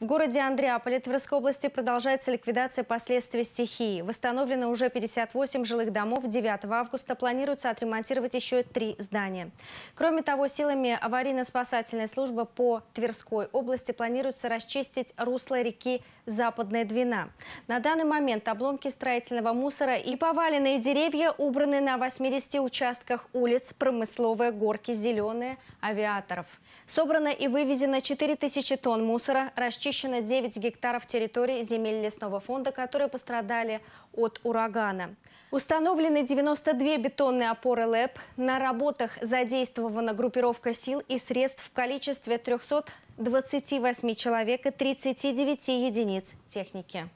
В городе Андреаполе Тверской области продолжается ликвидация последствий стихии. Восстановлено уже 58 жилых домов. 9 августа планируется отремонтировать еще три здания. Кроме того, силами аварийно-спасательной службы по Тверской области планируется расчистить русло реки Западная Двина. На данный момент обломки строительного мусора и поваленные деревья убраны на 80 участках улиц, промысловые горки, зеленые, авиаторов. Собрано и вывезено 4000 тонн мусора, расчистено Очищено 9 гектаров территории земель лесного фонда, которые пострадали от урагана. Установлены 92 бетонные опоры ЛЭП. На работах задействована группировка сил и средств в количестве 328 человек и 39 единиц техники.